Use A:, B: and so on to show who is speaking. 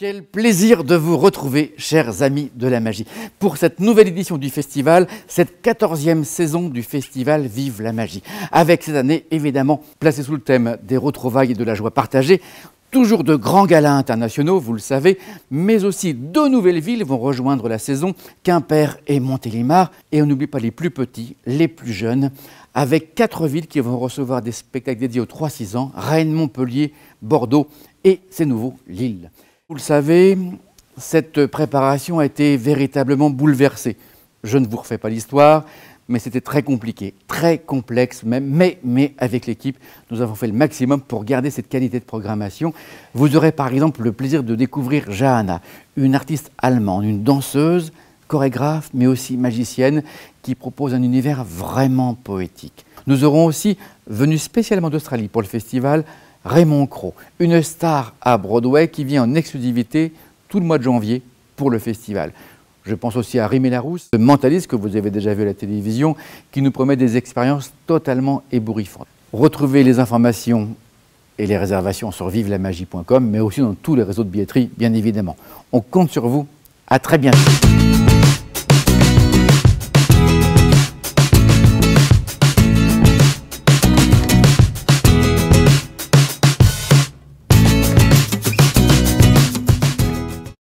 A: Quel plaisir de vous retrouver, chers amis de la magie, pour cette nouvelle édition du festival, cette quatorzième saison du festival Vive la magie. Avec cette année, évidemment, placée sous le thème des retrouvailles et de la joie partagée, Toujours de grands galas internationaux, vous le savez, mais aussi deux nouvelles villes vont rejoindre la saison, Quimper et Montélimar. Et on n'oublie pas les plus petits, les plus jeunes, avec quatre villes qui vont recevoir des spectacles dédiés aux 3-6 ans, Rennes, Montpellier, Bordeaux et, c'est nouveau, Lille. Vous le savez, cette préparation a été véritablement bouleversée. Je ne vous refais pas l'histoire, mais c'était très compliqué, très complexe même. Mais, avec l'équipe, nous avons fait le maximum pour garder cette qualité de programmation. Vous aurez par exemple le plaisir de découvrir Jahana, une artiste allemande, une danseuse, chorégraphe, mais aussi magicienne, qui propose un univers vraiment poétique. Nous aurons aussi, venu spécialement d'Australie pour le festival, Raymond Crow, une star à Broadway qui vient en exclusivité tout le mois de janvier pour le festival. Je pense aussi à Rimé Larousse, le mentaliste que vous avez déjà vu à la télévision, qui nous promet des expériences totalement ébouriffantes. Retrouvez les informations et les réservations sur vivelamagie.com, mais aussi dans tous les réseaux de billetterie, bien évidemment. On compte sur vous. À très bientôt.